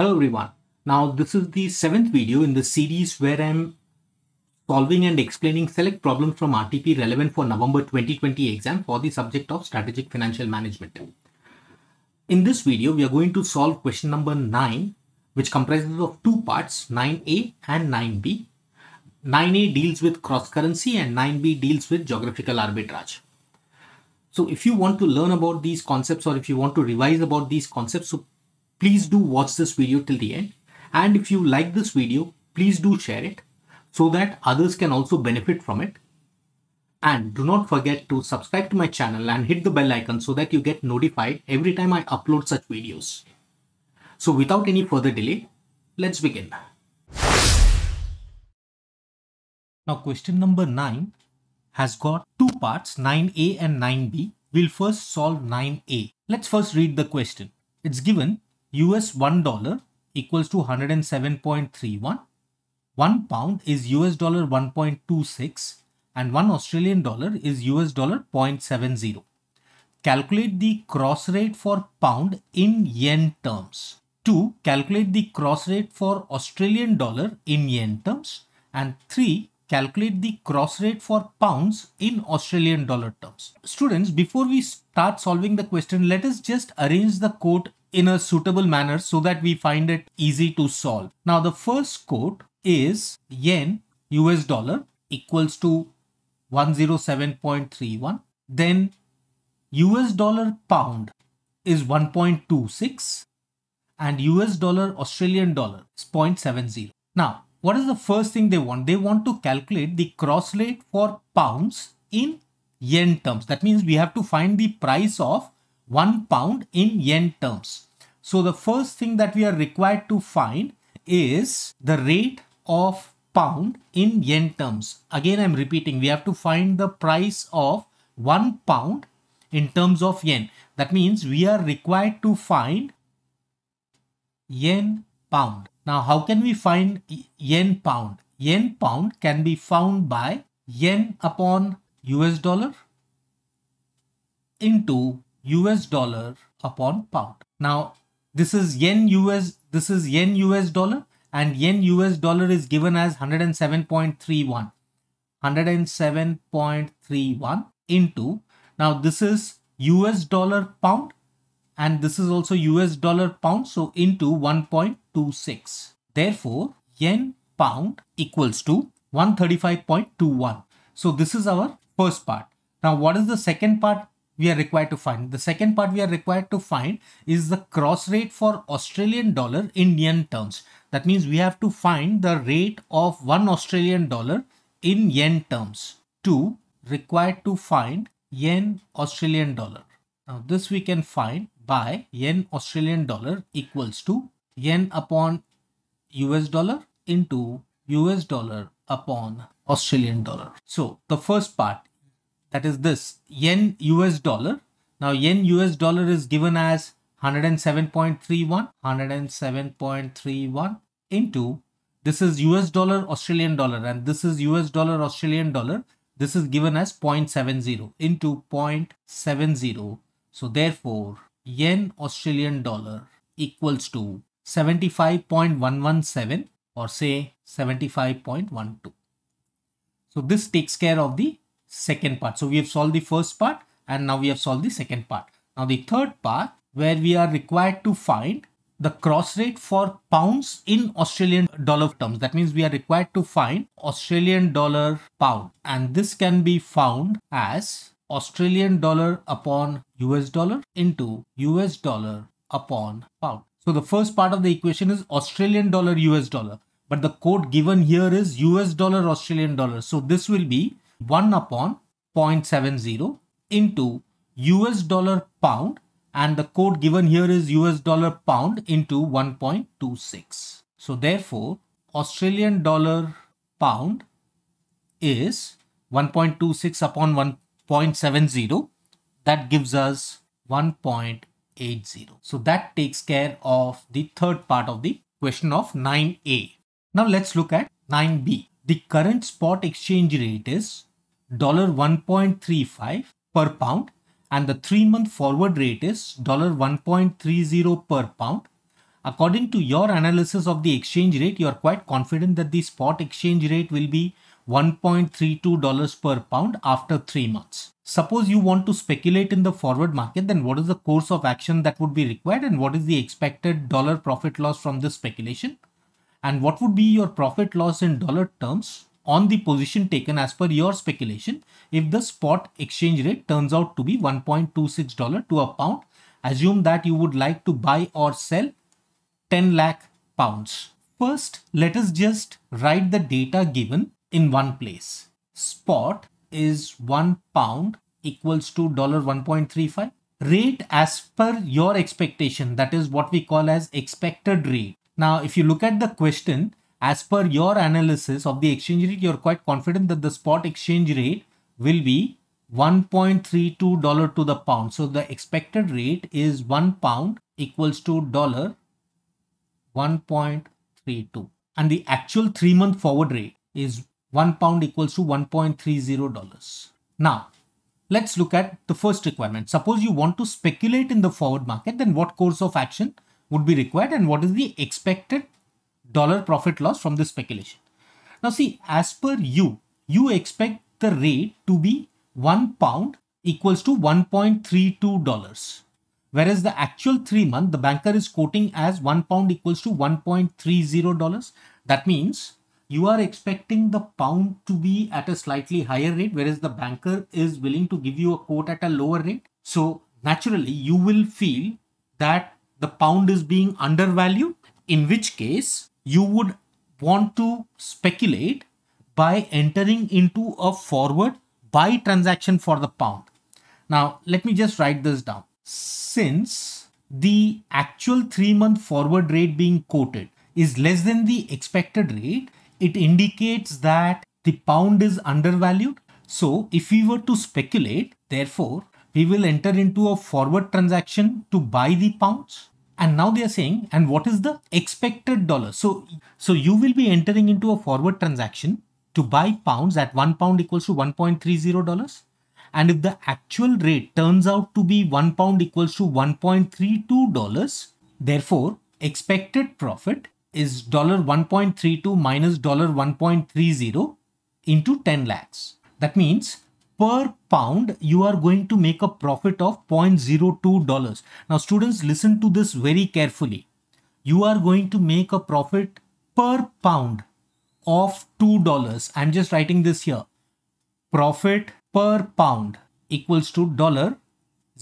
Hello everyone. Now this is the seventh video in the series where I'm solving and explaining select problems from RTP relevant for November 2020 exam for the subject of strategic financial management. In this video, we are going to solve question number nine, which comprises of two parts, 9A and 9B. 9A deals with cross currency and 9B deals with geographical arbitrage. So if you want to learn about these concepts or if you want to revise about these concepts, so Please do watch this video till the end. And if you like this video, please do share it so that others can also benefit from it. And do not forget to subscribe to my channel and hit the bell icon so that you get notified every time I upload such videos. So without any further delay, let's begin. Now question number 9 has got two parts 9a and 9b. We'll first solve 9a. Let's first read the question. It's given US $1 equals to 107.31. 1 pound is US dollar 1.26 and 1 Australian dollar is US dollar 0.70. Calculate the cross rate for pound in yen terms. 2. Calculate the cross rate for Australian dollar in yen terms. And 3. Calculate the cross rate for pounds in Australian dollar terms. Students, before we start solving the question, let us just arrange the code in a suitable manner so that we find it easy to solve. Now the first quote is yen US dollar equals to 107.31. Then US dollar pound is 1.26 and US dollar Australian dollar is 0.70. Now, what is the first thing they want? They want to calculate the cross rate for pounds in yen terms. That means we have to find the price of 1 pound in yen terms. So the first thing that we are required to find is the rate of pound in yen terms. Again, I'm repeating, we have to find the price of 1 pound in terms of yen. That means we are required to find yen pound. Now, how can we find yen pound? Yen pound can be found by yen upon US dollar into US dollar upon pound. Now, this is yen US, this is yen US dollar and yen US dollar is given as 107.31. 107.31 into, now this is US dollar pound and this is also US dollar pound. So into 1.26. Therefore, yen pound equals to 135.21. So this is our first part. Now, what is the second part? we are required to find. The second part we are required to find is the cross rate for Australian dollar in yen terms. That means we have to find the rate of one Australian dollar in yen terms. Two, required to find yen Australian dollar. Now this we can find by yen Australian dollar equals to yen upon US dollar into US dollar upon Australian dollar. So the first part that is this yen US dollar. Now yen US dollar is given as 107.31, 107.31 into this is US dollar Australian dollar and this is US dollar Australian dollar. This is given as 0.70 into 0.70. So therefore yen Australian dollar equals to 75.117 or say 75.12. So this takes care of the second part. So we have solved the first part and now we have solved the second part. Now the third part where we are required to find the cross rate for pounds in Australian dollar terms. That means we are required to find Australian dollar pound and this can be found as Australian dollar upon US dollar into US dollar upon pound. So the first part of the equation is Australian dollar US dollar but the code given here is US dollar Australian dollar. So this will be 1 upon 0.70 into US dollar pound and the code given here is US dollar pound into 1.26. So therefore Australian dollar pound is 1.26 upon 1.70 that gives us 1.80. So that takes care of the third part of the question of 9a. Now let's look at 9b. The current spot exchange rate is $1.35 per pound and the three month forward rate is $1.30 per pound. According to your analysis of the exchange rate, you are quite confident that the spot exchange rate will be $1.32 per pound after three months. Suppose you want to speculate in the forward market, then what is the course of action that would be required and what is the expected dollar profit loss from this speculation? And what would be your profit loss in dollar terms on the position taken as per your speculation if the spot exchange rate turns out to be $1.26 to a pound. Assume that you would like to buy or sell 10 lakh pounds. First, let us just write the data given in one place. Spot is 1 pound equals to dollar $1.35. Rate as per your expectation, that is what we call as expected rate. Now, if you look at the question, as per your analysis of the exchange rate, you're quite confident that the spot exchange rate will be $1.32 to the pound. So the expected rate is 1 pound equals to dollar 1.32. And the actual three month forward rate is 1 pound equals to $1.30. Now, let's look at the first requirement. Suppose you want to speculate in the forward market, then what course of action would be required and what is the expected dollar profit loss from this speculation. Now see, as per you, you expect the rate to be 1 pound equals to 1.32 dollars. Whereas the actual three month, the banker is quoting as 1 pound equals to 1.30 dollars. That means you are expecting the pound to be at a slightly higher rate, whereas the banker is willing to give you a quote at a lower rate. So naturally you will feel that the pound is being undervalued, in which case you would want to speculate by entering into a forward buy transaction for the pound. Now, let me just write this down. Since the actual three month forward rate being quoted is less than the expected rate, it indicates that the pound is undervalued. So, if we were to speculate, therefore, we will enter into a forward transaction to buy the pounds and now they are saying and what is the expected dollar so so you will be entering into a forward transaction to buy pounds at 1 pound equals to 1.30 dollars and if the actual rate turns out to be 1 pound equals to 1.32 dollars therefore expected profit is dollar 1.32 minus dollar 1.30 into 10 lakhs that means per pound you are going to make a profit of 0.02 dollars now students listen to this very carefully you are going to make a profit per pound of two dollars i'm just writing this here profit per pound equals to dollar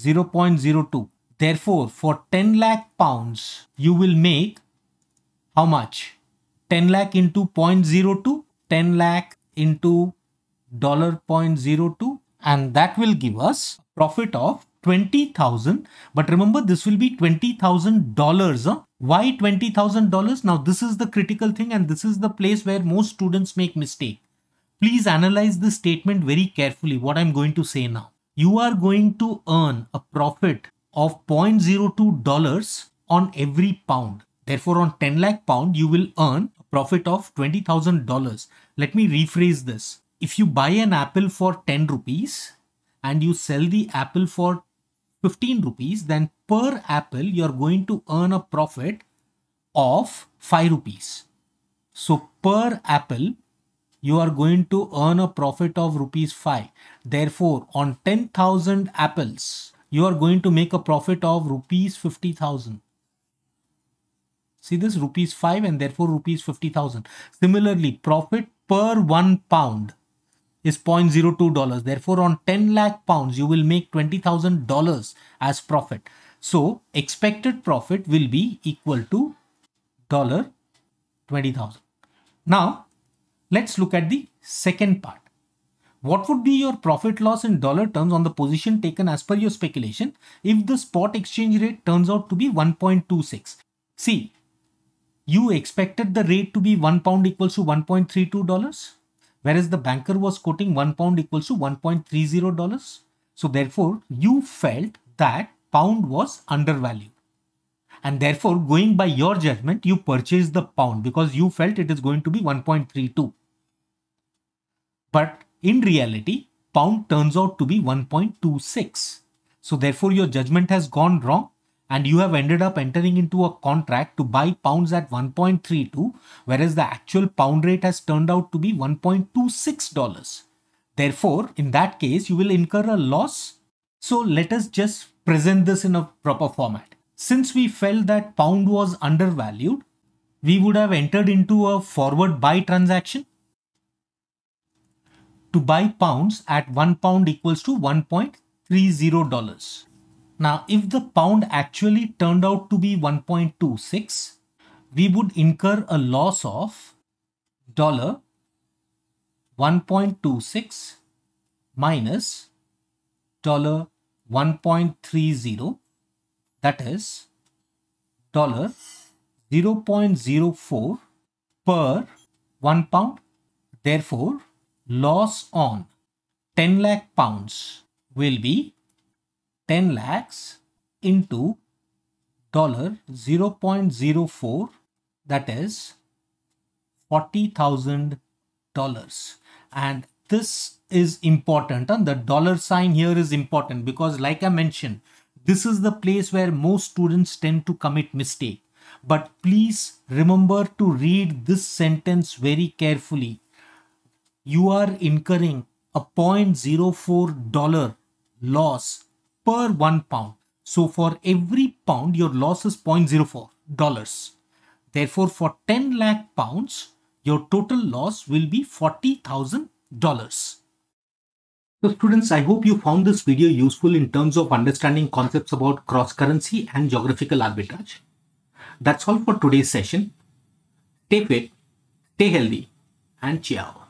0.02 therefore for 10 lakh pounds you will make how much 10 lakh into 0.02 10 lakh into Dollar point zero two, and that will give us profit of 20,000. But remember, this will be $20,000. Why $20,000? Now, this is the critical thing and this is the place where most students make mistake. Please analyze this statement very carefully, what I'm going to say now. You are going to earn a profit of $0.02 on every pound. Therefore, on 10 lakh pound, you will earn a profit of $20,000. Let me rephrase this if you buy an apple for 10 rupees and you sell the apple for 15 rupees, then per apple you're going to earn a profit of 5 rupees. So per apple you are going to earn a profit of rupees 5. Therefore, on 10,000 apples, you are going to make a profit of rupees 50,000. See this rupees 5 and therefore rupees 50,000. Similarly, profit per 1 pound is 0.02 dollars. Therefore, on 10 lakh pounds, you will make $20,000 as profit. So expected profit will be equal to dollar 20,000. Now let's look at the second part. What would be your profit loss in dollar terms on the position taken as per your speculation if the spot exchange rate turns out to be 1.26? See, you expected the rate to be 1 pound equals to 1.32 dollars Whereas the banker was quoting one pound equals to $1.30. So therefore, you felt that pound was undervalued. And therefore, going by your judgment, you purchased the pound because you felt it is going to be 1.32. But in reality, pound turns out to be 1.26. So therefore, your judgment has gone wrong and you have ended up entering into a contract to buy pounds at 1.32, whereas the actual pound rate has turned out to be $1.26. Therefore, in that case, you will incur a loss. So let us just present this in a proper format. Since we felt that pound was undervalued, we would have entered into a forward buy transaction to buy pounds at 1 pound equals to $1.30. Now, if the pound actually turned out to be 1.26, we would incur a loss of dollar 1.26 minus dollar 1.30 that is dollar 0.04 per 1 pound therefore loss on 10 lakh pounds will be 10 lakhs into dollar 0.04 that is $40,000 and this is important and the dollar sign here is important because like I mentioned this is the place where most students tend to commit mistake but please remember to read this sentence very carefully you are incurring a $0.04 loss per one pound. So for every pound, your loss is 0.04 dollars. Therefore, for 10 lakh pounds, your total loss will be $40,000. So students, I hope you found this video useful in terms of understanding concepts about cross-currency and geographical arbitrage. That's all for today's session. Stay fit, stay healthy, and ciao.